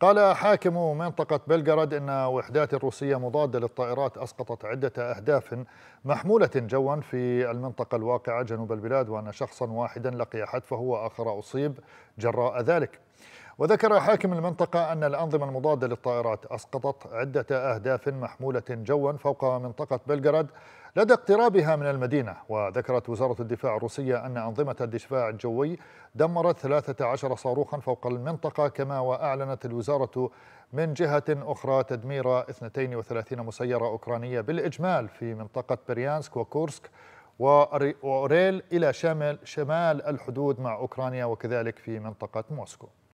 قال حاكم منطقة بلغراد أن وحدات روسية مضادة للطائرات أسقطت عدة أهداف محمولة جوا في المنطقة الواقعة جنوب البلاد وأن شخصا واحدا لقي حتفه وآخر أصيب جراء ذلك وذكر حاكم المنطقة أن الأنظمة المضادة للطائرات أسقطت عدة أهداف محمولة جوا فوق منطقة بلغراد لدى اقترابها من المدينة وذكرت وزارة الدفاع الروسية أن أنظمة الدفاع الجوي دمرت 13 صاروخا فوق المنطقة كما وأعلنت الوزارة من جهة أخرى تدمير 32 مسيرة أوكرانية بالإجمال في منطقة بريانسك وكورسك وأوريل إلى شمال الحدود مع أوكرانيا وكذلك في منطقة موسكو